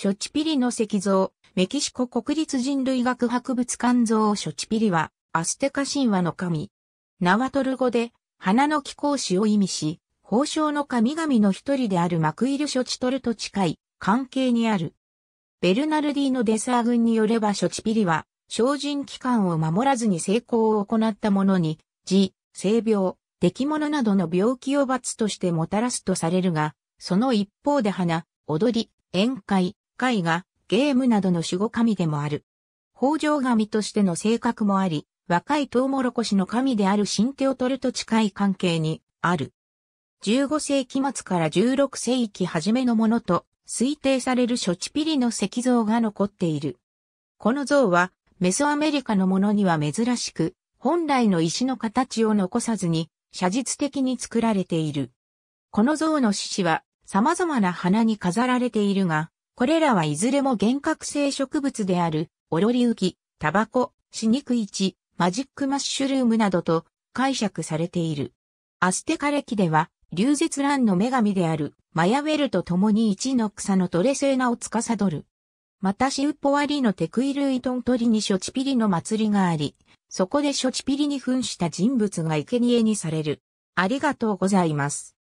ショチピリの石像、メキシコ国立人類学博物館像ショチピリは、アステカ神話の神。ナワトル語で、花の貴公子を意味し、宝生の神々の一人であるマクイル・ショチトルと近い関係にある。ベルナルディのデサー軍によればショチピリは、精進機関を守らずに成功を行った者に、自、性病、出来物などの病気を罰としてもたらすとされるが、その一方で花、踊り、宴会、絵画、ゲームなどの守護神でもある。北条神としての性格もあり、若いトウモロコシの神である新手を取ると近い関係にある。15世紀末から16世紀初めのものと推定されるショチピリの石像が残っている。この像はメソアメリカのものには珍しく、本来の石の形を残さずに写実的に作られている。この像の獅子は様々な花に飾られているが、これらはいずれも幻覚性植物である、オロリウキ、タバコ、シニクイチ、マジックマッシュルームなどと解釈されている。アステカ歴では、流絶乱の女神であるマヤウェルと共に一の草のトレセーナを司る。またシウポワリのテクイルイトントリにショチピリの祭りがあり、そこでショチピリに扮した人物が生贄にされる。ありがとうございます。